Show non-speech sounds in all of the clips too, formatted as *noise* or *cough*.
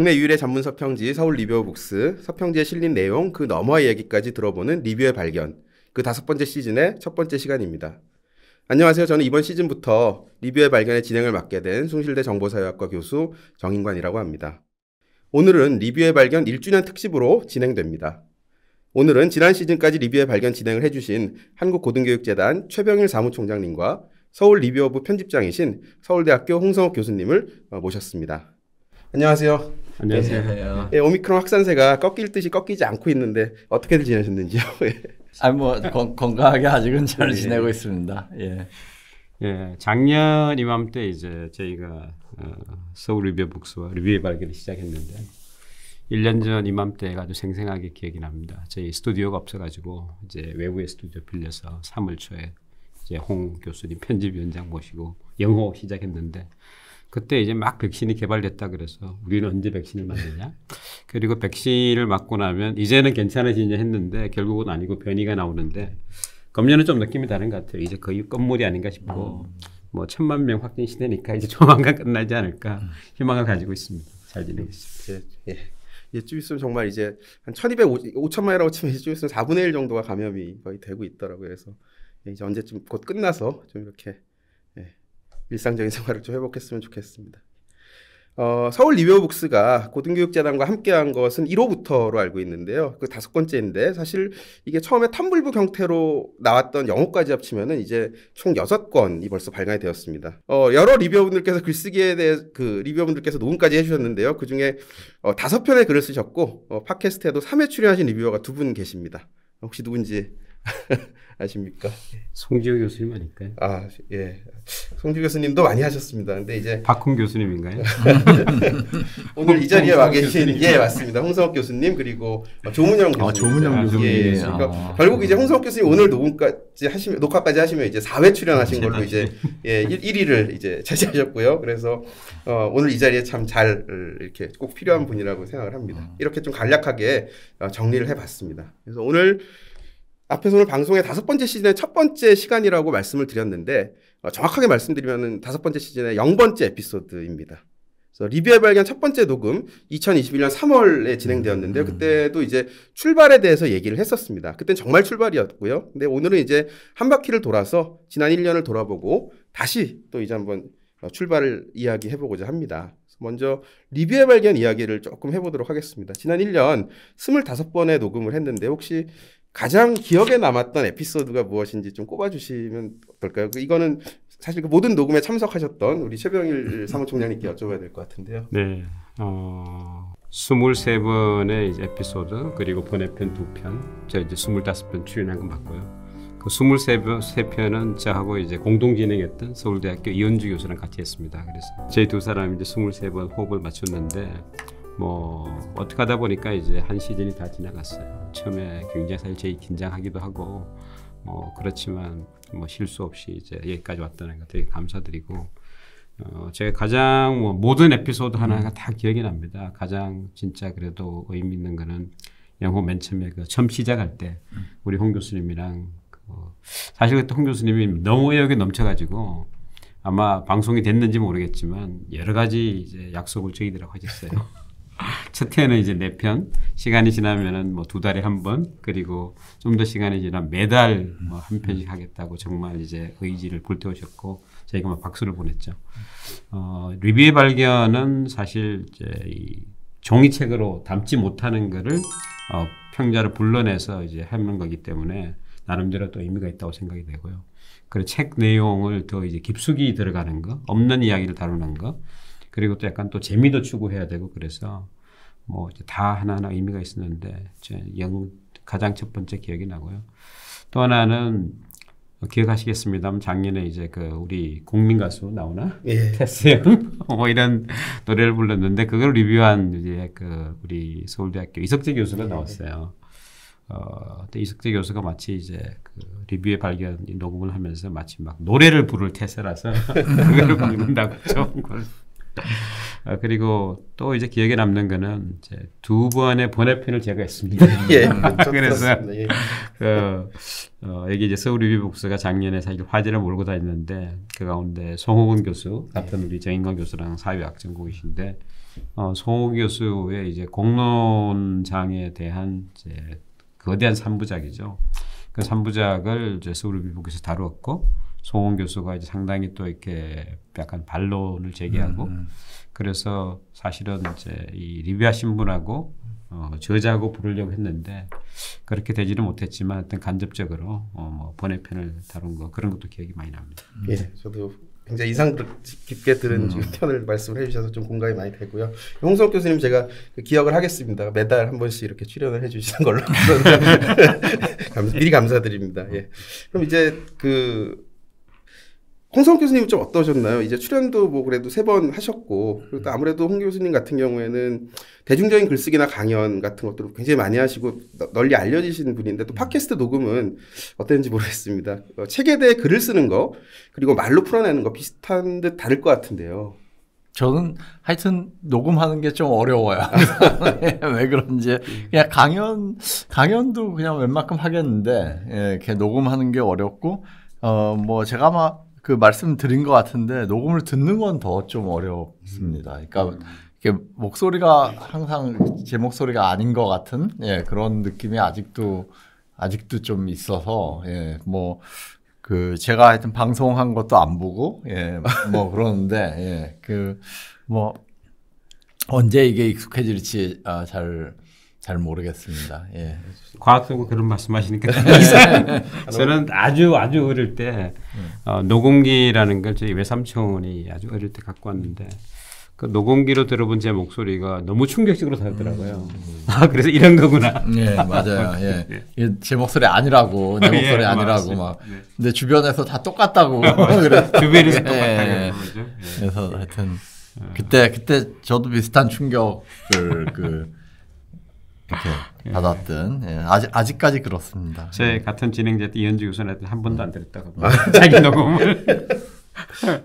국내 유일의 전문 서평지 서울 리뷰어북스, 서평지에 실린 내용 그 너머의 이야기까지 들어보는 리뷰의 발견. 그 다섯 번째 시즌의 첫 번째 시간입니다. 안녕하세요. 저는 이번 시즌부터 리뷰의 발견의 진행을 맡게 된 숭실대 정보사회학과 교수 정인관이라고 합니다. 오늘은 리뷰의 발견 1주년 특집으로 진행됩니다. 오늘은 지난 시즌까지 리뷰의 발견 진행을 해주신 한국고등교육재단 최병일 사무총장님과 서울 리뷰어부 편집장이신 서울대학교 홍성욱 교수님을 어, 모셨습니다. 안녕하세요. 안녕하세요. 네. 네. 예, 오미크론 확산세가 꺾일 듯이 꺾이지 않고 있는데 어떻게들 지내셨는지요? *laughs* 예. 아뭐 건강하게 아직은 잘 예. 지내고 있습니다. 예. 예, 작년 이맘때 이제 저희가 어, 서울 리뷰 북스와 리뷰의 발견을 시작했는데 1년 전 이맘때가 아주 생생하게 기억이 납니다. 저희 스튜디오가 없어가지고 이제 외부의 스튜디오 빌려서 3월 초에 이제 홍 교수님 편집위원장 모시고 영어 시작했는데 그때 이제 막 백신이 개발됐다 그래서 우리는 언제 백신을 맞느냐? 그리고 백신을 맞고 나면 이제는 괜찮아지냐 했는데 결국은 아니고 변이가 나오는데 검열은좀 느낌이 다른 것 같아요. 이제 거의 끝물이 아닌가 싶고 음. 뭐 천만 명 확진 시대니까 이제 *laughs* 조만간 끝나지 않을까 희망을 가지고 있습니다. 잘 지내겠습니다. 예, 예. 쭉 있으면 정말 이제 한 1200, 5000만이라고 치면 이제 쭉 있으면 4분의 1 정도가 감염이 거의 되고 있더라고요. 그래서 이제 언제쯤 곧 끝나서 좀 이렇게 일상적인 생활을 좀 회복했으면 좋겠습니다. 어, 서울 리뷰어북스가 고등교육재단과 함께한 것은 1호부터로 알고 있는데요. 그 다섯 번째인데 사실 이게 처음에 텀블부 형태로 나왔던 영어까지 합치면 이제 총 여섯 건이 벌써 발간이 되었습니다. 어, 여러 리뷰어분들께서 글쓰기에 대해 그 리뷰어분들께서 녹음까지 해주셨는데요. 그 중에 어, 다섯 편의 글을 쓰셨고 어, 팟캐스트에도 3회 출연하신 리뷰어가 두 분 계십니다. 혹시 누군지 아십니까? 송지효 교수님 아닐까요? 아, 예. 송지효 교수님도 많이 하셨습니다. 근데 이제 박훈 교수님인가요? *laughs* 오늘 이 자리에 와 계신 예, 맞습니다. 홍성욱 교수님 그리고 조문영 아, 교수님. 아, 조문영 예, 교수님. 예, 예. 그러니까 아, 결국 이제 홍성욱 교수님 오늘 녹음까지 하시면 녹화까지 하시면 이제 4회 출연하신 걸로 이제 예, 1, 위를 이제 차지하셨고요. *laughs* 그래서 어, 오늘 이 자리에 참 잘 이렇게 꼭 필요한 분이라고 생각을 합니다. 음. 이렇게 좀 간략하게 어, 정리를 해 봤습니다. 그래서 오늘 앞에서는 방송의 다섯 번째 시즌의 첫 번째 시간이라고 말씀을 드렸는데 어, 정확하게 말씀드리면 다섯 번째 시즌의 영번째 에피소드입니다. 그래서 리뷰의 발견 첫 번째 녹음 2021년 3월에 진행되었는데요. 음. 그때도 이제 출발에 대해서 얘기를 했었습니다. 그땐 정말 출발이었고요. 근데 오늘은 이제 한 바퀴를 돌아서 지난 1년을 돌아보고 다시 또 이제 한번 어, 출발을 이야기해보고자 합니다. 먼저 리뷰의 발견 이야기를 조금 해보도록 하겠습니다. 지난 1년 25번의 녹음을 했는데 혹시 가장 기억에 남았던 에피소드가 무엇인지 좀 꼽아주시면 어떨까요? 그 이거는 사실 그 모든 녹음에 참석하셨던 우리 최병일 *laughs* 사무총장님께 여쭤봐야 될 것 같은데요. 네. 어, 23번의 에피소드, 그리고 번외편 2편, 제가 이제 25편 출연한 건 맞고요. 그 23편은 저하고 이제 공동 진행했던 서울대학교 이현주 교수랑 같이 했습니다. 그래서 저희 두 사람이 이제 23번 호흡을 맞췄는데, 뭐 어떻게 하다 보니까 이제 한 시즌이 다 지나갔어요. 처음에 굉장히 사 제일 긴장하기도 하고 뭐 그렇지만 뭐 실수 없이 이제 여기까지 왔다는 거 되게 감사드리고 어 제가 가장 뭐 모든 에피소드 하나가 다 기억이 납니다. 가장 진짜 그래도 의미 있는 거는 영어 맨 처음에 그 처음 시작할 때 우리 홍 교수님이랑 그 사실 그때 홍 교수님이 너무 의욕이 넘쳐가지고 아마 방송이 됐는지 모르겠지만 여러 가지 이제 약속을 저희들하고 하셨어요. *laughs* 첫해는 이제 네 편, 시간이 지나면은 뭐 두 달에 한 번, 그리고 좀 더 시간이 지나 매달 뭐 한 편씩 하겠다고 정말 이제 의지를 불태우셨고 저희가 막 박수를 보냈죠. 어, 리뷰의 발견은 사실 이제 이 종이책으로 담지 못하는 거를 어, 평자를 불러내서 이제 하는 거기 때문에 나름대로 또 의미가 있다고 생각이 되고요. 그리고 책 내용을 더 이제 깊숙이 들어가는 거, 없는 이야기를 다루는 거, 그리고 또 약간 또 재미도 추구해야 되고 그래서 뭐 다 하나하나 의미가 있었는데 제 영, 가장 첫 번째 기억이 나고요. 또 하나는 기억하시겠습니다만 작년에 이제 그 우리 국민 가수 나오나 예. 테스 *laughs* 형뭐 이런 노래를 불렀는데 그걸 리뷰한 이제 그 우리 서울대학교 이석재 교수가 예. 나왔어요. 어, 그때 이석재 교수가 마치 이제 그 리뷰에 발견 녹음을 하면서 마치 막 노래를 부를 테세라서 *laughs* 그걸 부른다고 좋은 걸 *laughs* 아, 그리고 또 이제 기억에 남는 거는 이제 두 번의 번외편을 제가 했습니다. *laughs* 예, *laughs* 그래서 예. 그 어, 여기 이제 서울 리뷰 복수가 작년에 사실 화제를 몰고 다녔는데 그 가운데 송호근 교수 예. 같은 예. 우리 정인관 교수랑 사회학 전공이신데 어, 송호 교수의 이제 공론장에 대한 이제 거대한 삼부작이죠. 그 삼부작을 이제 서울 리뷰 복에서 다루었고. 송원 교수가 이제 상당히 또 이렇게 약간 반론을 제기하고 음, 음. 그래서 사실은 이제 이 리비아 신문하고 어, 저자고 부르려고 했는데 그렇게 되지는 못했지만 어떤 간접적으로 어, 뭐 번외편을 다룬 거 그런 것도 기억이 많이 납니다. 음. 예, 저도 굉장히 이상 깊게 들은 지금 음. 편을 말씀을 해주셔서 좀 공감이 많이 되고요. 홍석 교수님 제가 그 기억을 하겠습니다. 매달 한 번씩 이렇게 출연을 해주시는 걸로 *laughs* 감사, 미리 감사드립니다. 예. 그럼 이제 그 홍성 교수님 좀 어떠셨나요? 이제 출연도 뭐 그래도 세 번 하셨고 그리고 또 음. 아무래도 홍 교수님 같은 경우에는 대중적인 글쓰기나 강연 같은 것들을 굉장히 많이 하시고 널리 알려지신 분인데 또 음. 팟캐스트 녹음은 어땠는지 모르겠습니다. 어, 책에 대해 글을 쓰는 거 그리고 말로 풀어내는 거 비슷한 듯 다를 것 같은데요. 저는 하여튼 녹음하는 게 좀 어려워요. *laughs* 왜 그런지. 그냥 강연, 강연도 그냥 웬만큼 하겠는데, 예, 이렇 녹음하는 게 어렵고, 어, 뭐, 제가 아마 그 말씀드린 것 같은데 녹음을 듣는 건 더 좀 어렵습니다. 그러니까 음. 이게 목소리가 항상 제 목소리가 아닌 것 같은 예, 그런 느낌이 아직도 아직도 좀 있어서 예, 뭐. 그 제가 하여튼 방송한 것도 안 보고 예뭐 그러는데 예그 뭐 언제 이게 익숙해질지 아, 잘잘 모르겠습니다. 예. 과학적으로 그런 말씀하시니까 *laughs* *laughs* 저는 아주 아주 어릴 때 어, 노공기라는 걸 저희 외삼촌이 아주 어릴 때 갖고 왔는데 그 녹음기로 들어본 제 목소리가 너무 충격적으로 다르더라고요. 음. 음. *laughs* 아 그래서 이런 거구나. 예 맞아요. 예. 예. 제 목소리 아니라고 내 아, 예, 목소리 예, 아니라고 맞습니다. 막. 예. 근데 주변에서 다 똑같다고. 아, 그래서 주변에서 예. 똑같다고. 예. 그래서 하여튼 예. 그때 그때 저도 비슷한 충격을 그 이렇게 아. 예. 받았던 예, 아직 아직까지 그렇습니다. 제 예. 같은 진행자 때 이현주 교수한테 한 번도 안 들었다고 아. *laughs* 자기 녹음을.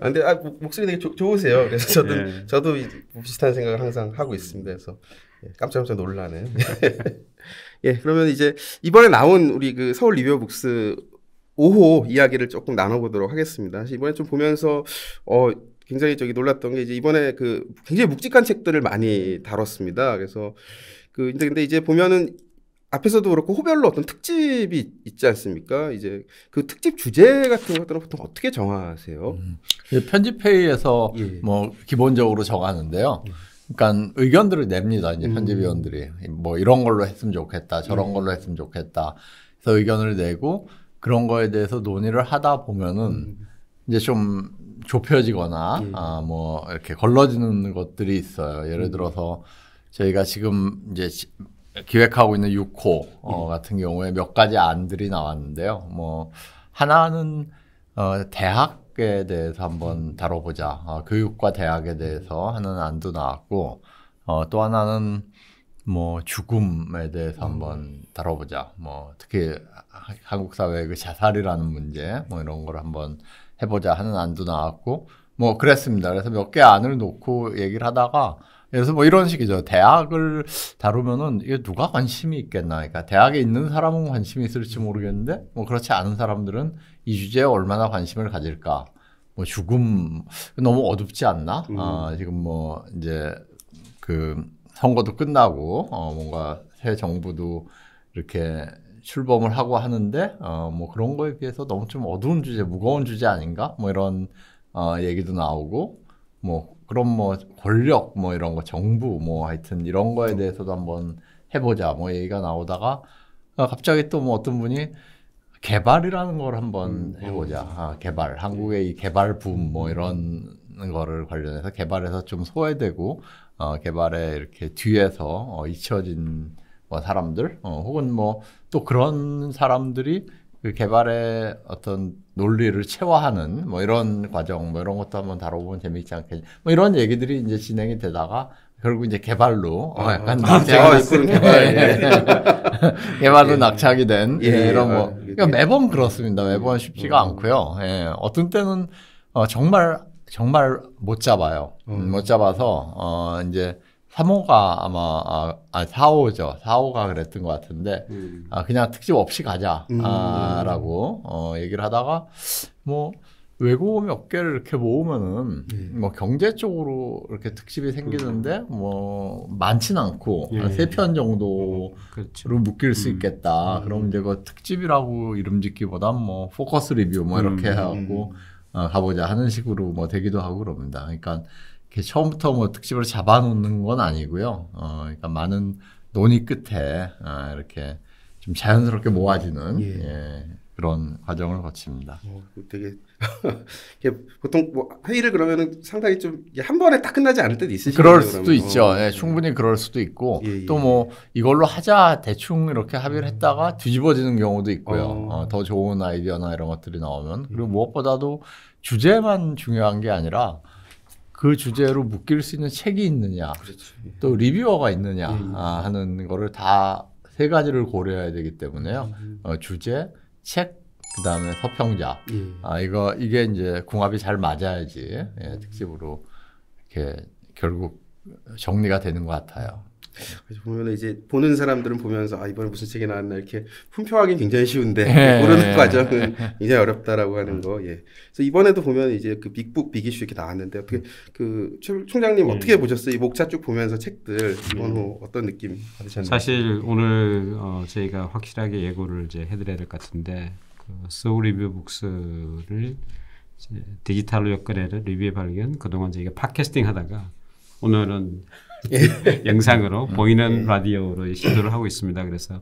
아, 근 아, 목소리 되게 조, 좋으세요. 그래서 저도 예. 저도 비슷한 생각을 항상 하고 있습니다. 그래서 예, 깜짝깜짝 놀라는. *laughs* 예, 그러면 이제 이번에 나온 우리 그 서울 리뷰 북스 5호 이야기를 조금 나눠보도록 하겠습니다. 사실 이번에 좀 보면서 어 굉장히 저기 놀랐던 게 이제 이번에 그 굉장히 묵직한 책들을 많이 다뤘습니다. 그래서 그 근데, 이제 보면은 앞에서도 그렇고 호별로 어떤 특집이 있지 않습니까? 이제 그 특집 주제 같은 것들은 보통 어떻게 정하세요? 음, 편집회의에서 예. 뭐 기본적으로 정하는데요. 그러니까 의견들을 냅니다. 이제 음. 편집위원들이 음. 뭐 이런 걸로 했으면 좋겠다, 저런 음. 걸로 했으면 좋겠다. 그래서 의견을 내고 그런 거에 대해서 논의를 하다 보면은 음. 이제 좀 좁혀지거나 예. 아뭐 이렇게 걸러지는 것들이 있어요. 예를 음. 들어서 저희가 지금 이제 기획하고 있는 6호 어, 예. 같은 경우에 몇 가지 안들이 나왔는데요. 뭐 하나는 어, 대학에 대해서 한번 음. 다뤄보자. 어, 교육과 대학에 대해서 하는 안도 나왔고 어, 또 하나는 뭐 죽음에 대해서 음. 한번 다뤄보자. 뭐 특히 한국 사회의 그 자살이라는 문제 뭐 이런 걸 한번 해보자 하는 안도 나왔고 뭐 그랬습니다. 그래서 몇 개 안을 놓고 얘기를 하다가 그래서 뭐 이런 식이죠. 대학을 다루면은 이게 누가 관심이 있겠나. 그러니까 대학에 있는 사람은 관심이 있을지 모르겠는데 뭐 그렇지 않은 사람들은 이 주제에 얼마나 관심을 가질까. 뭐 죽음 너무 어둡지 않나? 음. 아, 지금 뭐 이제 그 선거도 끝나고 어 뭔가 새 정부도 이렇게 출범을 하고 하는데 어 뭐 그런 거에 비해서 너무 좀 어두운 주제, 무거운 주제 아닌가? 뭐 이런 어 얘기도 나오고 뭐 그런 뭐 권력 뭐 이런 거 정부 뭐 하여튼 이런 거에 대해서도 한번 해보자 뭐 얘기가 나오다가 아, 갑자기 또 뭐 어떤 분이 개발이라는 걸 한번 음, 어. 해보자. 아, 개발. 한국의 예. 이 개발 붐, 뭐 이런 거를 관련해서 개발에서 좀 소외되고, 어, 개발에 이렇게 뒤에서 어, 잊혀진 뭐 사람들, 어, 혹은 뭐 또 그런 사람들이 그개발에 어떤 논리를 체화하는 뭐 이런 과정 뭐 이런 것도 한번 다뤄보면 재미있지 않겠냐 뭐 이런 얘기들이 이제 진행이 되다가 결국 이제 개발로 어, 약간 아, 낙제가 된 개발 예. *laughs* 개발로 예. 낙찰이 된 예. 예. 이런 뭐 그러니까 매번 그렇습니다 매번 쉽지가 음. 않고요 예. 어떤 때는 어, 정말 정말 못 잡아요 음. 못 잡아서 어 이제 3호가 아마 아 4호죠. 아, 4호가 그랬던 것 같은데 음. 아 그냥 특집 없이 가자라고 음. 아, 어 얘기를 하다가 뭐 외고 몇 개를 이렇게 모으면은 예. 뭐 경제 쪽으로 이렇게 특집이 생기는데 음. 뭐 많진 않고 예. 세편 정도로 그렇죠. 묶일 수 음. 있겠다. 음. 그럼 이제 그 특집이라고 이름 짓기보단 뭐 포커스 리뷰 뭐 이렇게 음. 하고 어, 가보자 하는 식으로 뭐 되기도 하고 그럽니다. 그러니까 이렇게 처음부터 뭐 특집으로 잡아놓는 건 아니고요. 어, 그러니까 많은 논의 끝에 아, 이렇게 좀 자연스럽게 모아지는 예. 예, 그런 과정을 거칩니다. 어, 그 되게 *laughs* 보통 뭐 회의를 그러면은 상당히 좀 한 번에 딱 끝나지 않을 때도 있으시죠. 그럴 수도 그러면. 있죠. 어. 예, 충분히 그럴 수도 있고 예, 예. 또뭐 이걸로 하자 대충 이렇게 합의를 했다가 음. 뒤집어지는 경우도 있고요. 어. 어. 더 좋은 아이디어나 이런 것들이 나오면 그리고 음. 무엇보다도 주제만 중요한 게 아니라 그 주제로 묶일 수 있는 책이 있느냐, 그렇지. 또 리뷰어가 있느냐 예, 예. 아, 하는 거를 다 세 가지를 고려해야 되기 때문에요. 음. 어, 주제, 책, 그 다음에 서평자. 예. 아, 이거, 이게 이제 궁합이 잘 맞아야지 예, 음. 특집으로 이렇게 결국 정리가 되는 것 같아요. 그래서 보면 이제 보는 사람들은 보면서 아 이번에 무슨 책이 나왔나 이렇게 품평하기 굉장히 쉬운데 예. *laughs* 모르는 과정은 굉장히 어렵다라고 하는 거. 예. 그래서 이번에도 보면 이제 그 빅북 빅이슈 이렇게 나왔는데 어떻게 그 총장님 어떻게 예. 보셨어요? 이 목차 쭉 보면서 책들 이번 후 예. 어떤 느낌 받으셨나요? 사실 오늘 어, 저희가 확실하게 예고를 이제 해드려야 될 것 같은데 그 소울 리뷰 북스를 디지털로 엮어내는 리뷰의 발견 그동안 저희가 팟캐스팅 하다가 오늘은 예. *laughs* 영상으로 음. 보이는 예. 라디오로 시도를 하고 있습니다. 그래서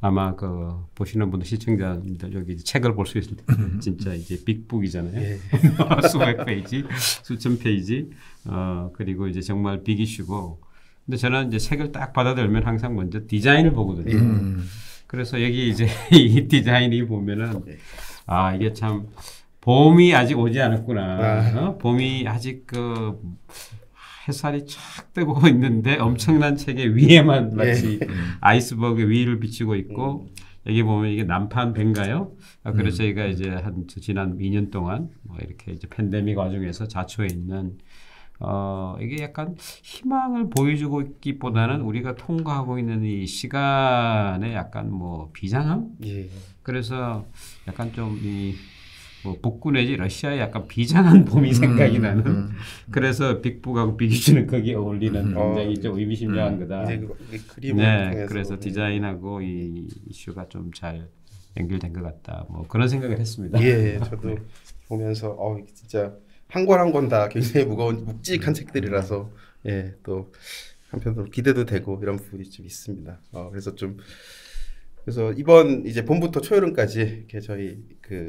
아마 그 보시는 분들 시청자분들 여기 책을 볼 수 있을 때 음. 진짜 이제 빅북이잖아요. 예. *laughs* 수백 페이지, 수천 페이지. 어 그리고 이제 정말 빅 이슈고. 근데 저는 이제 책을 딱 받아들면 항상 먼저 디자인을 보거든요. 음. 그래서 여기 이제 *laughs* 이 디자인이 보면은 예. 아 이게 참 봄이 아직 오지 않았구나. 아. 어? 봄이 아직 그 햇살이 착 뜨고 *laughs* 있는데 엄청난 책의 위에만 예. 마치 예. 아이스버그의 위를 비치고 있고 음. 여기 보면 이게 남판 배인가요? 아, 그래서 음. 저희가 이제 한 지난 2년 동안 뭐 이렇게 이제 팬데믹 와중에서 자초에 있는 어 이게 약간 희망을 보여주고 있기보다는 우리가 통과하고 있는 이 시간에 약간 뭐 비장함. 예. 그래서 약간 좀이 뭐 북구 내지 러시아의 약간 비장한 *laughs* 봄이 음, 생각이 음, 나는 음. 그래서 빅북하고 빅이슈는 거기에 어울리는 굉장히 좀 어, 의미심장한 거다. 네, 그래서 네. 디자인하고 이 이슈가 좀 잘 연결된 것 같다. 뭐 그런 생각을 했습니다. 예, 예 *laughs* 저도 네. 보면서 어 진짜 한 권 한 권 다 굉장히 무거운 묵직한 책들이라서 예, 또 한편으로 기대도 되고 이런 부분이 좀 있습니다. 어, 그래서 좀 그래서 이번 이제 봄부터 초여름까지 이렇게 저희 그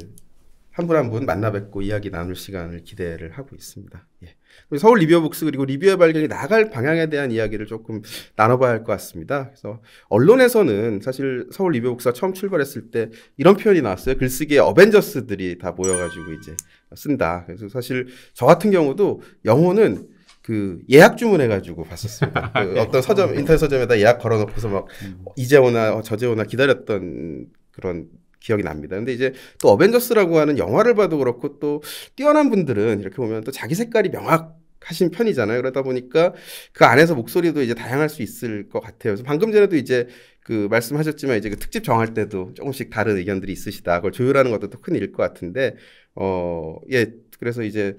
한분한분 만나 뵙고 이야기 나눌 시간을 기대를 하고 있습니다. 예. 서울 리뷰어 북스 그리고 리뷰의 발견이 나갈 방향에 대한 이야기를 조금 나눠봐야 할 것 같습니다. 그래서 언론에서는 사실 서울 리뷰어 북스가 처음 출발했을 때 이런 표현이 나왔어요. 글쓰기에 어벤져스들이 다 모여가지고 이제 쓴다. 그래서 사실 저 같은 경우도 영어는 그 예약 주문해가지고 봤었습니다. *laughs* 그 어떤 서점 인터넷 서점에다 예약 걸어놓고서 막 음. 이제 오나 저제 오나 기다렸던 그런 기억이 납니다. 근데 이제 또 어벤져스라고 하는 영화를 봐도 그렇고 또 뛰어난 분들은 이렇게 보면 또 자기 색깔이 명확 하신 편이잖아요. 그러다 보니까 그 안에서 목소리도 이제 다양할 수 있을 것 같아요. 그래서 방금 전에도 이제 그 말씀하셨지만 이제 그 특집 정할 때도 조금씩 다른 의견들이 있으시다. 그걸 조율하는 것도 또큰일것 같은데 어예 그래서 이제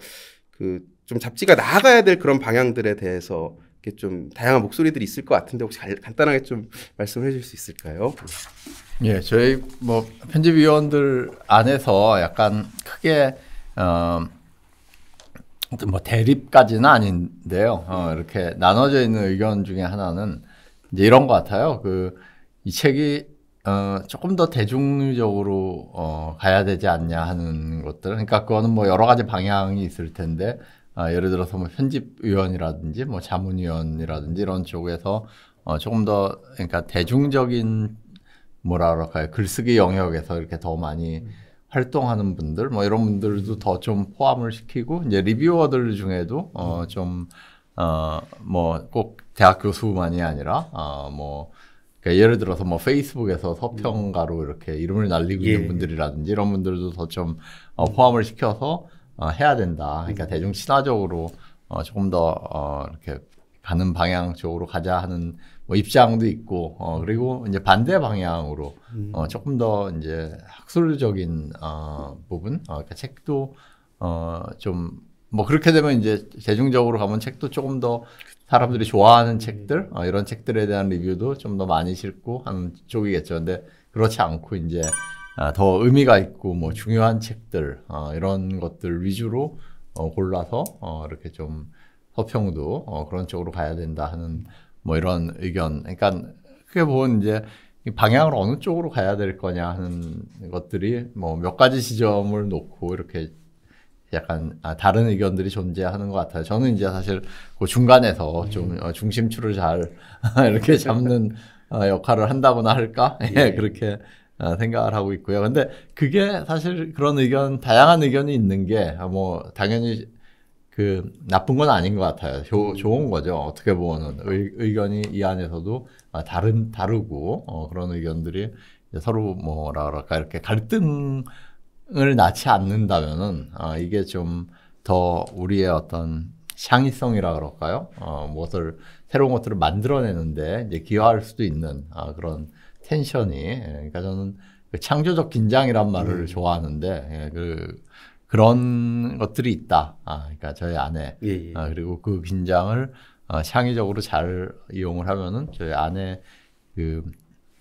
그 좀 잡지가 나아가야 될 그런 방향들에 대해서 이렇게 좀 다양한 목소리들이 있을 것 같은데 혹시 간단하게 좀 말씀해 주수 있을까요? 예, 저희 뭐 편집위원들 안에서 약간 크게 어뭐 대립까지는 아닌데요. 어, 이렇게 나눠져 있는 의견 중에 하나는 이제 이런 것 같아요. 그 이 책이 어, 조금 더 대중적으로 어, 가야 되지 않냐 하는 것들. 그러니까 그거는 뭐 여러 가지 방향이 있을 텐데 어, 예를 들어서 뭐 편집위원이라든지 뭐 자문위원이라든지 이런 쪽에서 어, 조금 더 그러니까 대중적인 뭐라 그럴까요? 글쓰기 영역에서 이렇게 더 많이 음. 활동하는 분들 뭐 이런 분들도 더 좀 포함을 시키고 이제 리뷰어들 중에도 어좀어뭐꼭 음. 대학 교수만이 아니라 어뭐 그러니까 예를 들어서 뭐 페이스북에서 서평가로 음. 이렇게 이름을 날리고 예. 있는 분들이라든지 이런 분들도 더 좀 어, 포함을 시켜서 어, 해야 된다. 그러니까 음. 대중 친화적으로 어, 조금 더 어, 이렇게 가는 방향 쪽으로 가자 하는 뭐 입장도 있고 어 그리고 이제 반대 방향으로 음. 어 조금 더 이제 학술적인 어 부분 어 그러니까 책도 어좀 뭐 그렇게 되면 이제 대중적으로 가면 책도 조금 더 사람들이 좋아하는 음. 책들 어, 이런 책들에 대한 리뷰도 좀 더 많이 싣고 하는 쪽이겠죠. 근데 그렇지 않고 이제 아더 의미가 있고 뭐 중요한 책들 어, 이런 것들 위주로 어, 골라서 어, 이렇게 좀 서평도 어, 그런 쪽으로 가야 된다 하는 뭐 이런 의견. 그러니까 크게 보면 뭐 이제 방향을 어느 쪽으로 가야 될 거냐 하는 것들이 뭐 몇 가지 지점을 놓고 이렇게 약간 아, 다른 의견들이 존재하는 것 같아요. 저는 이제 사실 그 중간에서 음. 좀 어, 중심추를 잘 *laughs* 이렇게 잡는 어, 역할을 한다거나 할까 *laughs* 예, 예, 그렇게 어, 생각을 하고 있고요. 근데 그게 사실 그런 의견 다양한 의견이 있는 게 뭐 당연히 그 나쁜 건 아닌 것 같아요. 조, 좋은 거죠. 어떻게 보면은 의, 견이이 안에서도 아, 다른 다르고 어, 그런 의견들이 서로 뭐라 그럴까 이렇게 갈등을 낳지 않는다면은 어, 이게 좀 더 우리의 어떤 창의성이라 그럴까요? 어, 무엇을 새로운 것들을 만들어내는데 이제 기여할 수도 있는 어, 그런 텐션이 예, 그러니까 저는 그 창조적 긴장이란 말을 음. 좋아하는데 예, 그 그런 것들이 있다. 아, 그러니까 저희 아내 예, 예. 아, 그리고 그 긴장을 어, 창의적으로 잘 이용을 하면은 저희 아내 그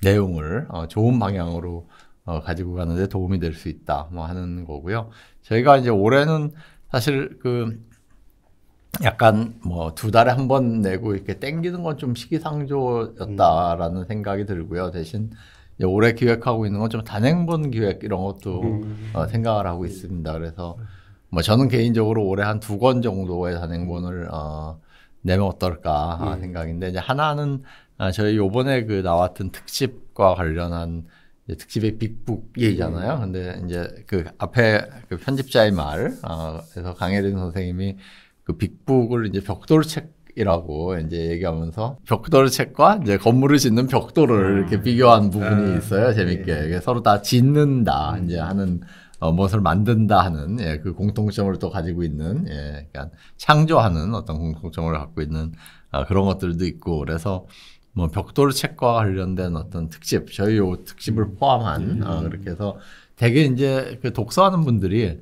내용을 어, 좋은 방향으로 어, 가지고 가는데 도움이 될 수 있다. 뭐 하는 거고요. 저희가 이제 올해는 사실 그 약간 뭐 두 달에 한 번 내고 이렇게 땡기는 건 좀 시기상조였다라는 음. 생각이 들고요. 대신 이제 올해 기획하고 있는 건 좀 단행본 기획 이런 것도 음. 어, 생각을 하고 있습니다. 그래서 음. 뭐 저는 개인적으로 올해 한 두 권 정도의 단행본을 어, 내면 어떨까 음. 생각인데 이제 하나는 아, 저희 요번에 그 나왔던 특집과 관련한 특집의 빅북이잖아요. 예. 근데 이제 그 앞에 그 편집자의 말에서 어, 강혜린 선생님이 그 빅북을 이제 벽돌 책 이라고 이제 얘기하면서 벽돌 책과 이제 건물을 짓는 벽돌을 음. 이렇게 비교한 부분이 아, 있어요. 예. 재밌게. 예. 서로 다 짓는다. 음. 이제 하는 어, 무엇을 만든다 하는 예, 그 공통점을 또 가지고 있는 예, 그러니까 창조하는 어떤 공통점을 갖고 있는 어, 그런 것들도 있고 그래서 뭐 벽돌 책과 관련된 어떤 특집 저희 요 특집을 음. 포함한 어, 그렇게 해서 되게 이제 그 독서하는 분들이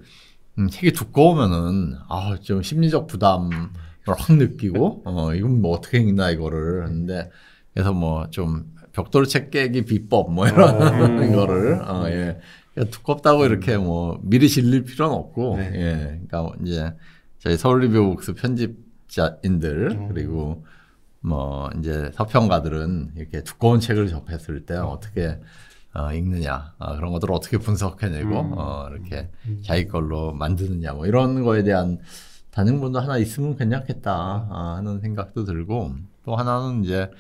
음, 책이 두꺼우면은 아 좀 심리적 부담 확 느끼고 *laughs* 어 이건 뭐 어떻게 읽나 이거를 근데 그래서 뭐 좀 벽돌 책 깨기 비법 뭐 이런 아, 거를 어, 음. *laughs* 어 네. 예. 그러니까 두껍다고 음. 이렇게 뭐 미리 질릴 필요는 없고 네. 예 그러니까 이제 저희 서울리뷰북스 편집자인들 음. 그리고 뭐 이제 서평가들은 이렇게 두꺼운 책을 접했을 때 어떻게 어, 읽느냐 어, 그런 것들을 어떻게 분석해내고 음. 어, 이렇게 자기 걸로 만드느냐 뭐 이런 거에 대한 단행본도 하나 있으면 괜찮겠다 아, 하는 생각도 들고 또 하나는 이제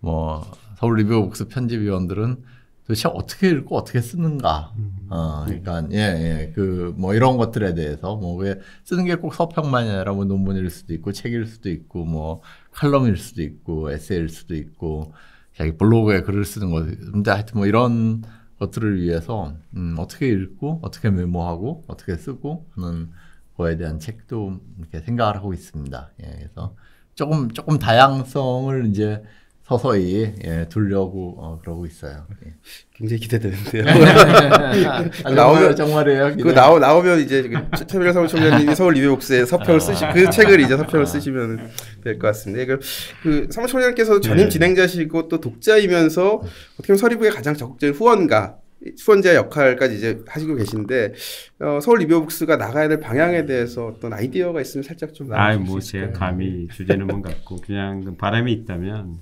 뭐 서울 리뷰 복스 편집위원들은 도대체 어떻게 읽고 어떻게 쓰는가. 음. 어, 그러니까 예, 예, 그 뭐 이런 것들에 대해서 뭐왜 쓰는 게 꼭 서평만이 아니라 뭐 논문일 수도 있고 책일 수도 있고 뭐 칼럼일 수도 있고 에세이일 수도 있고 자기 블로그에 글을 쓰는 거. 근데 하여튼 뭐 이런 것들을 위해서 음, 어떻게 읽고 어떻게 메모하고 어떻게 쓰고 하는 거에 대한 책도 이렇게 생각을 하고 있습니다. 예, 그래서 조금 조금 다양성을 이제 서서히 예, 두려고 어, 그러고 있어요. 예. 굉장히 기대되는데요. *laughs* 아, 나오면 정말이에요. 그 나오 나오면 이제 그 최민 사무 총장님이 서울 리뷰복스에 서평을 쓰시 그 아. 책을 이제 서평을 쓰시면 될 것 같습니다. 그, 그 사무 총장께서 전임 네. 진행자시고 또 독자이면서 어떻게 보면 서리부의 가장 적극적인 후원가 후원자 역할까지 이제 하시고 계신데 어, 서울 리뷰북스가 나가야 될 방향에 대해서 어떤 아이디어가 있으면 살짝 좀 나눠주실 아뭐 제 감히 주제는문 뭐 같고 그냥 그 바람이 있다면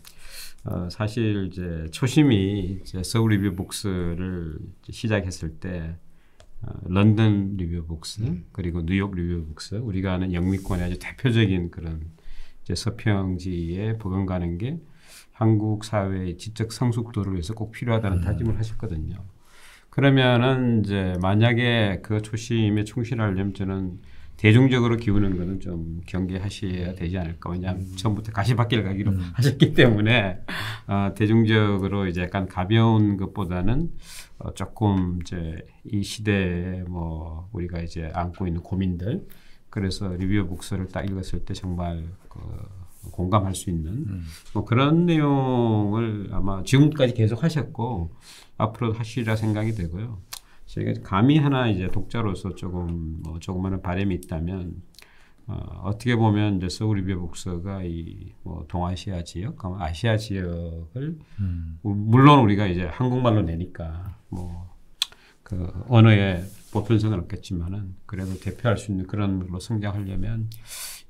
어, 사실 이제 초심이 이제 서울 리뷰북스를 시작했을 때 어, 런던 리뷰북스 음. 그리고 뉴욕 리뷰북스 우리가 아는 영미권의 아주 대표적인 그런 이제 서평지에 복원 가는 게 한국 사회의 지적 성숙도를 위해서 꼭 필요하다는 음. 다짐을 하셨거든요. 그러면은 이제 만약에 그 초심에 충실하려면 저는 대중적으로 기우는 거는 좀 경계하셔야 되지 않을까. 왜냐하면 음. 처음부터 가시밭길 가기로 음. 하셨기 때문에 어, 대중적으로 이제 약간 가벼운 것보다는 어, 조금 이제 이 시대에 뭐 우리가 이제 안고 있는 고민들 그래서 리뷰 복서를 딱 읽었을 때 정말 그 공감할 수 있는 음. 뭐 그런 내용을 아마 지금까지 계속 하셨고 앞으로 하시리라 생각이 되고요. 제가 감히 하나 이제 독자로서 조금 뭐 조그마한 바람이 있다면 어, 떻게 보면 이제 서울리비아 복서가 이뭐 동아시아 지역, 그 아시아 지역을 음. 물론 우리가 이제 한국말로 내니까 뭐그 언어의 보편성은 없겠지만은 그래도 대표할 수 있는 그런 걸로 성장하려면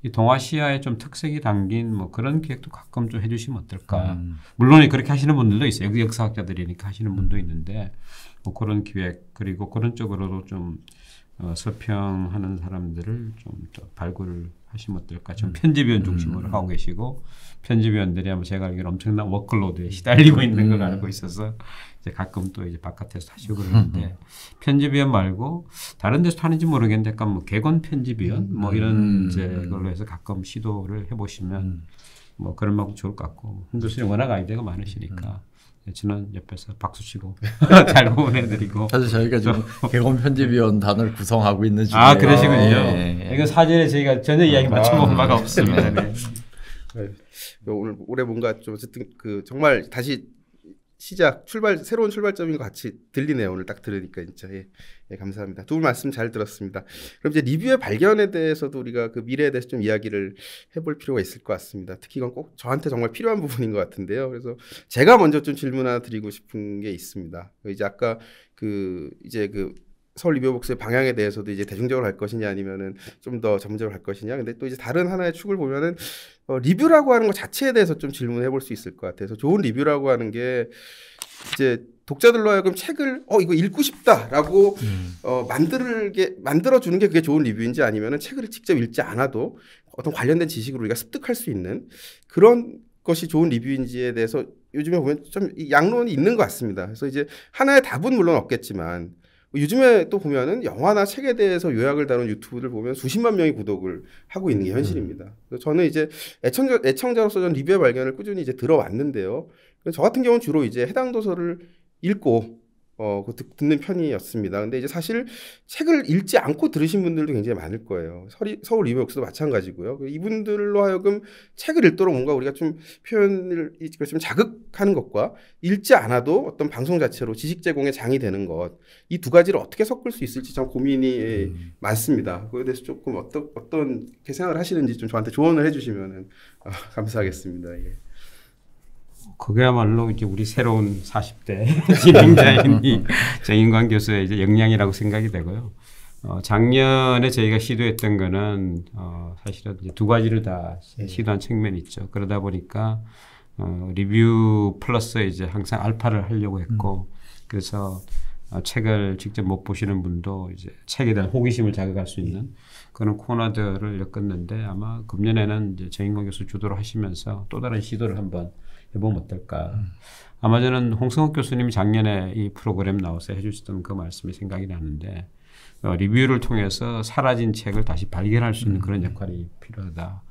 이 동아시아의 좀 특색이 담긴 뭐 그런 기획도 가끔 좀 해주시면 어떨까. 음. 물론 그렇게 하시는 분들도 있어요. 역사학자들이니까 하시는 분도 있는데 뭐 그런 기획 그리고 그런 쪽으로도 좀 어, 서평하는 사람들을 좀더 발굴을 하시면 어떨까. 지 음. 편집위원 중심으로 음. 하고 계시고 편집위원들이 아마 제가 알기로 엄청난 워크로드에 *laughs* 시달리고 있는 걸 음. 알고 있어서 이제 가끔 또 이제 바깥에서 하시고 음. 그러는데 편집위원 말고 다른 데서 하는지 모르겠는데 약간 뭐 개건 편집위원 뭐 이런 이제 걸로 해서 가끔 시도를 해보시면 뭐 그런 만큼 좋을 것 같고 홍교수 워낙 아이디어가 많으시니까. 지난 옆에서 박수 치고 잘 보내드리고. 사실 저희가 지금 개콘 편집위원단을 구성하고 있는 중이에요. 아 그러시군요. 네. 이거 사전에 저희가 전혀 이야기 맞춰본 바가 없습니다. 네. 오늘 올해 뭔가 좀 어쨌든 그 정말 다시 시작 출발 새로운 출발점인 것 같이 들리네요 오늘 딱 들으니까 진짜 예, 예 감사합니다 두 분 말씀 잘 들었습니다 그럼 이제 리뷰의 발견에 대해서도 우리가 그 미래에 대해서 좀 이야기를 해볼 필요가 있을 것 같습니다 특히 이건 꼭 저한테 정말 필요한 부분인 것 같은데요 그래서 제가 먼저 좀 질문 하나 드리고 싶은 게 있습니다 이제 아까 그 이제 그 서울 리뷰복스의 방향에 대해서도 이제 대중적으로 갈 것이냐 아니면은 좀 더 전문적으로 갈 것이냐. 근데 또 이제 다른 하나의 축을 보면은 어, 리뷰라고 하는 것 자체에 대해서 좀 질문해 볼 수 있을 것 같아서 좋은 리뷰라고 하는 게 이제 독자들로 하여금 책을 어 이거 읽고 싶다라고 음. 어 만들게 만들어 주는 게 그게 좋은 리뷰인지 아니면은 책을 직접 읽지 않아도 어떤 관련된 지식을 우리가 습득할 수 있는 그런 것이 좋은 리뷰인지에 대해서 요즘에 보면 좀 양론이 있는 것 같습니다. 그래서 이제 하나의 답은 물론 없겠지만 뭐 요즘에 또 보면은 영화나 책에 대해서 요약을 다룬 유튜브를 보면 수십만 명이 구독을 하고 있는 게 음. 현실입니다. 그래서 저는 이제 애청자, 애청자로서 전 리뷰의 발견을 꾸준히 이제 들어왔는데요. 저 같은 경우는 주로 이제 해당 도서를 읽고 어, 그 듣는 편이었습니다. 근데 이제 사실 책을 읽지 않고 들으신 분들도 굉장히 많을 거예요. 서리, 서울 이모역수도 마찬가지고요. 이분들로 하여금 책을 읽도록 뭔가 우리가 좀 표현을 그 자극하는 것과 읽지 않아도 어떤 방송 자체로 지식 제공의 장이 되는 것 이 두 가지를 어떻게 섞을 수 있을지 참 고민이 음. 많습니다. 그에 대해서 조금 어떠, 어떤 어떤 생각을 하시는지 좀 저한테 조언을 해주시면 아, 감사하겠습니다. 예. 그게야말로 이제 우리 새로운 40대 진행자인 이 정인관 교수의 이제 역량이라고 생각이 되고요. 어, 작년에 저희가 시도했던 거는 어, 사실은 이제 두 가지를 다 네. 시도한 측면이 있죠. 그러다 보니까 어, 리뷰 플러스 이제 항상 알파를 하려고 했고 음. 그래서 어, 책을 직접 못 보시는 분도 이제 책에 대한 호기심을 자극할 수 있는 그런 코너들을 엮었는데 아마 금년에는 이제 정인권 교수 주도를 하시면서 또 다른 시도를 한번 해보면 어떨까. 아마 저는 홍성욱 교수님이 작년에 이 프로그램 나와서 해주셨던 그 말씀이 생각이 나는데 어, 리뷰를 통해서 사라진 책을 다시 발견할 수 있는 그런 음. 역할이 필요하다.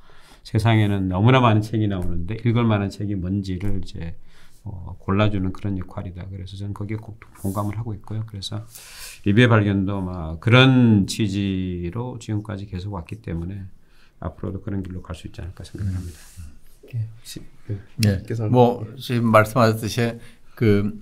세상에는 너무나 많은 책이 나오는데 읽을 만한 책이 뭔지를 이제 어, 골라주는 그런 역할이다. 그래서 저는 거기에 꼭 공감을 하고 있고요. 그래서 리뷰의 발견도 막 그런 취지로 지금까지 계속 왔기 때문에 앞으로도 그런 길로 갈 수 있지 않을까 생각 음. 합니다. 예, 혹시 그 네. 뭐 지금 말씀하셨듯이 그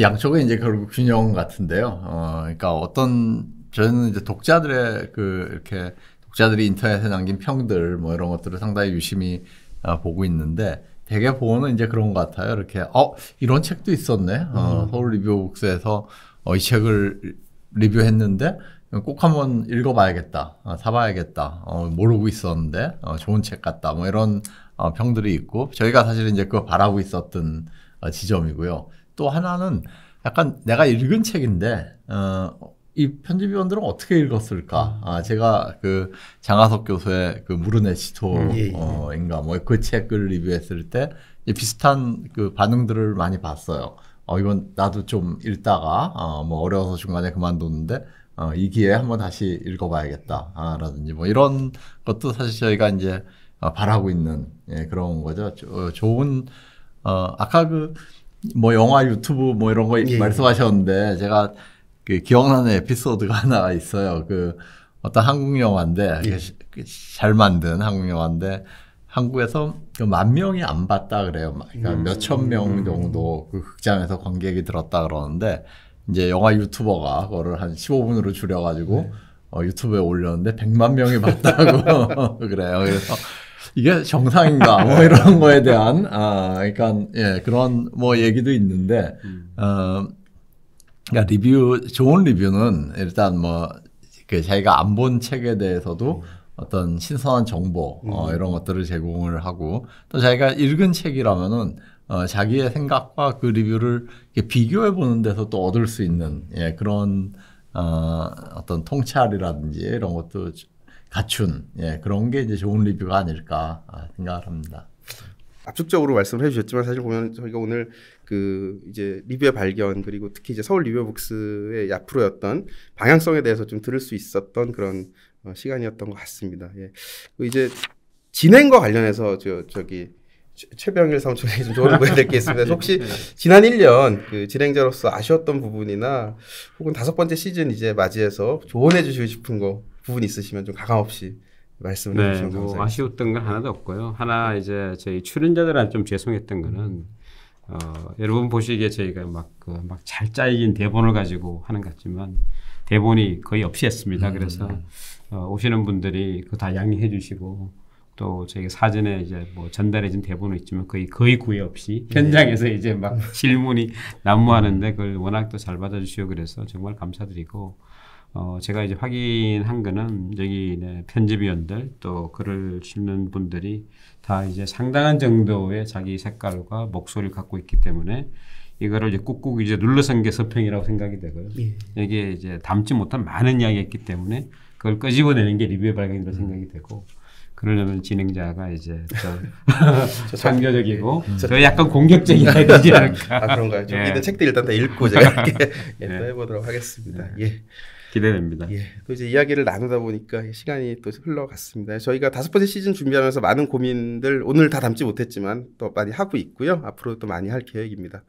양쪽은 이제 결국 균형 같은데요. 어, 그러니까 어떤 저는 이제 독자들의 그 이렇게 독자들이 인터넷에 남긴 평들 뭐 이런 것들을 상당히 유심히 어, 보고 있는데 대개 보는 이제 그런 것 같아요. 이렇게 어 이런 책도 있었네. 어, 음. 서울 리뷰북스에서 어, 이 책을 리뷰했는데 꼭 한번 읽어봐야겠다, 어, 사봐야겠다. 어, 모르고 있었는데 어, 좋은 책 같다. 뭐 이런 어, 평들이 있고 저희가 사실은 이제 그거 바라고 있었던 어, 지점이고요. 또 하나는 약간 내가 읽은 책인데 어, 이 편집위원들은 어떻게 읽었을까? 음. 아, 제가 그 장하석 교수의 그 무르네시토인가 음, 예, 예. 어, 뭐그 책을 리뷰했을 때 비슷한 그 반응들을 많이 봤어요. 어, 이건 나도 좀 읽다가 어, 뭐 어려워서 중간에 그만뒀는데 어, 이 기회에 한번 다시 읽어봐야겠다. 아, 라든지 뭐 이런 것도 사실 저희가 이제 어, 바라고 있는 예, 그런 거죠. 어, 좋은 어, 아까 그 뭐 영화 유튜브 뭐 이런 거 예. 예. 말씀하셨는데 제가 그 기억나는 에피소드가 *laughs* 하나 있어요. 그 어떤 한국 영화인데 예. 그 그 잘 만든 한국 영화인데 한국에서 그 만 명이 안 봤다 그래요. 그러니까 음. 몇천 명 정도 그 극장에서 관객이 들었다 그러는데 이제 영화 유튜버가 그거를 한 15분으로 줄여가지고 네. 어, 유튜브에 올렸는데 100만 명이 봤다고 *laughs* *laughs* 그래요. 그래서 이게 정상인가 뭐 네. 이런 거에 대한 아 그러니까 예 그런 뭐 얘기도 있는데 음. 어그니까 리뷰 좋은 리뷰는 일단 뭐 그 자기가 안 본 책에 대해서도 음. 어떤 신선한 정보 어, 음. 이런 것들을 제공을 하고 또 자기가 읽은 책이라면은 어, 자기의 생각과 그 리뷰를 이렇게 비교해 보는 데서 또 얻을 수 있는 예, 그런 어, 어떤 통찰이라든지 이런 것도 갖춘 예, 그런 게 이제 좋은 리뷰가 아닐까 아, 생각합니다. 을 압축적으로 말씀을 해주셨지만 사실 보면 저희가 오늘 그 이제 리뷰의 발견 그리고 특히 이제 서울 리뷰북스의 앞으로였던 방향성에 대해서 좀 들을 수 있었던 그런 어, 시간이었던 것 같습니다. 예. 그 이제 진행과 관련해서 저 저기 최병일 사무총장이 좀 조언을 구해야 될 게 있습니다. 혹시 *laughs* 예. 지난 1년 그 진행자로서 아쉬웠던 부분이나 혹은 다섯 번째 시즌 이제 맞이해서 조언해 주시고 싶은 거 부분 있으시면 좀 가감 없이 말씀을 네, 해주시면 뭐 아쉬웠던 건 하나도 없고요. 하나 이제 저희 출연자들한테 좀 죄송했던 거는 어, 여러분 보시기에 저희가 막막잘 그 짜여진 대본을 가지고 하는 것 같지만 대본이 거의 없이 했습니다. 음, 그래서 네. 어, 오시는 분들이 그 다 양해해 주시고 또 저희가 사전에 이제 뭐 전달해진 대본은 있지만 거의 거의 구애 없이 네. 현장에서 이제 막 *laughs* 질문이 난무하는데 그걸 워낙 또 잘 받아주시고 그래서 정말 감사드리고 어, 제가 이제 확인한 거는 여기 네, 편집위원들 또 글을 쓰는 분들이 다 이제 상당한 정도의 자기 색깔과 목소리를 갖고 있기 때문에 이거를 이제 꾹꾹 이제 눌러선 게 서평이라고 생각이 되고요. 예. 이게 이제 담지 못한 많은 이야기였기 때문에 그걸 끄집어내는 게 리뷰의 발견이라고 음. 생각이 되고 그러려면 진행자가 이제 더 상교적이고 *laughs* 더 약간 공격적이야 예. 되지 않을까. 아 그런가요? 예. 예. 있는 책들 일단 다 읽고 제가 *laughs* 이렇게 예. 해보도록 하겠습니다. 예. 예. 기대됩니다. 예, 또 이제 이야기를 나누다 보니까 시간이 또 흘러갔습니다. 저희가 다섯 번째 시즌 준비하면서 많은 고민들 오늘 다 담지 못했지만 또 많이 하고 있고요. 앞으로또 많이 할 계획입니다.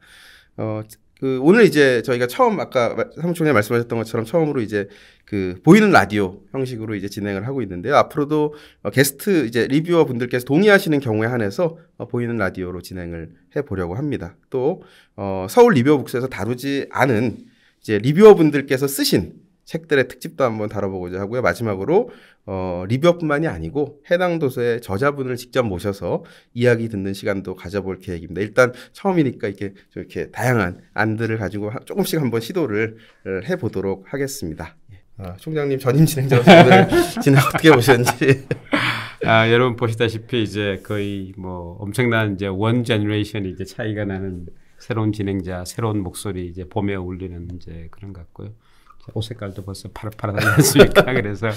어, 그 오늘 이제 저희가 처음 아까 사무총장 말씀하셨던 것처럼 처음으로 이제 그 보이는 라디오 형식으로 이제 진행을 하고 있는데요. 앞으로도 어, 게스트 이제 리뷰어 분들께서 동의하시는 경우에 한해서 어, 보이는 라디오로 진행을 해 보려고 합니다. 또 어, 서울 리뷰어 북스에서 다루지 않은 이제 리뷰어 분들께서 쓰신 책들의 특집도 한번 다뤄보고자 하고요. 마지막으로 어, 리뷰뿐만이 아니고 해당 도서의 저자분을 직접 모셔서 이야기 듣는 시간도 가져볼 계획입니다. 일단 처음이니까 이렇게 이렇게 다양한 안들을 가지고 조금씩 한번 시도를 어, 해보도록 하겠습니다. 예. 아, 총장님 전임 진행자 오늘 *laughs* 진행 어떻게 보셨는지. 아, 여러분 보시다시피 이제 거의 뭐 엄청난 이제 원 제너레이션이 이제 차이가 나는 새로운 진행자, 새로운 목소리 이제 봄에 어울리는 이제 그런 것 같고요. 옷 색깔도 벌써 파릇파릇해졌으니까 *laughs* 그래서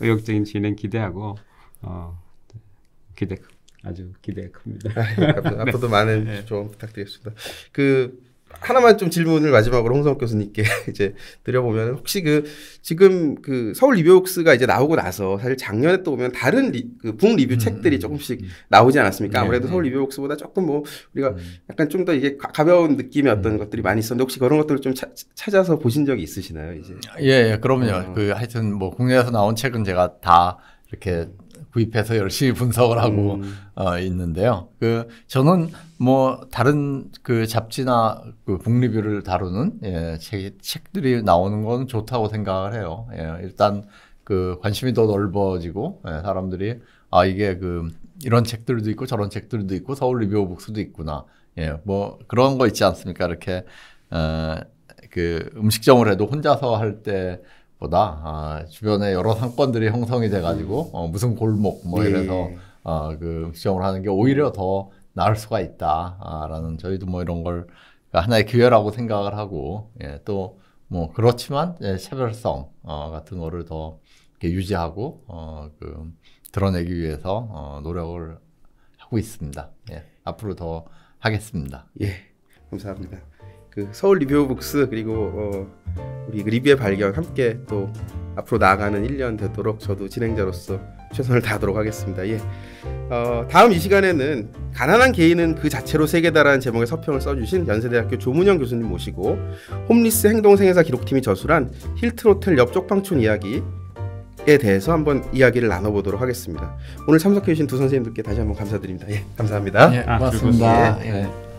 의욕적인 진행 기대하고 어, 기대 아주 기대 큽니다. 아, *laughs* 네. 앞으로도 많은 조언 네. 부탁드리겠습니다. 그 하나만 좀 질문을 마지막으로 홍성욱 교수님께 *laughs* 이제 드려보면 혹시 그 지금 그 서울 리뷰웍스가 이제 나오고 나서 사실 작년에 또 보면 다른 리, 그 북리뷰 음, 책들이 음, 조금씩 음. 나오지 않았습니까? 네, 아무래도 네. 서울 리뷰웍스보다 조금 뭐 우리가 약간 좀 더 이게 가벼운 느낌의 어떤 것들이 많이 있었는데 혹시 그런 것들을 좀 차, 찾아서 보신 적이 있으시나요? 이제 예, 예 그럼요. 어. 그 하여튼 뭐 국내에서 나온 책은 제가 다 이렇게 구입해서 열심히 분석을 하고 음. 어, 있는데요. 그 저는 뭐 다른 그 잡지나 그 북리뷰를 다루는 예, 책, 책들이 나오는 건 좋다고 생각을 해요. 예, 일단 그 관심이 더 넓어지고 예, 사람들이 아 이게 그 이런 책들도 있고 저런 책들도 있고 서울 리뷰 북스도 있구나. 예, 뭐 그런 거 있지 않습니까? 이렇게 어, 그 음식점을 해도 혼자서 할때 보다 아, 주변에 여러 상권들이 형성이 돼가지고 음. 어, 무슨 골목 뭐 예. 이래서 예. 아, 어, 그시식을 하는 게 오히려 더 나을 수가 있다라는 아, 저희도 뭐 이런 걸 그러니까 하나의 기회라고 생각을 하고 예, 또뭐 그렇지만 예, 차별성 어, 같은 거를 더 이렇게 유지하고 어, 그 드러내기 위해서 어, 노력을 하고 있습니다. 예, 앞으로 더 하겠습니다. 예, 감사합니다. 그 서울 리뷰북스 그리고 어, 우리 그 리뷰의 발견 함께 또 앞으로 나아가는 1년 되도록 저도 진행자로서 최선을 다하도록 하겠습니다. 예. 어, 다음 이 시간에는 가난한 개인은 그 자체로 세계다라는 제목의 서평을 써주신 연세대학교 조문영 교수님 모시고 홈리스 행동생애사 기록팀이 저술한 힐트로텔 옆쪽 방촌 이야기 에 대해서 한번 이야기를 나눠보도록 하겠습니다. 오늘 참석해주신 두 선생님들께 다시 한번 감사드립니다. 예, 감사합니다. 예, 아, 고맙습니다. 예. 예.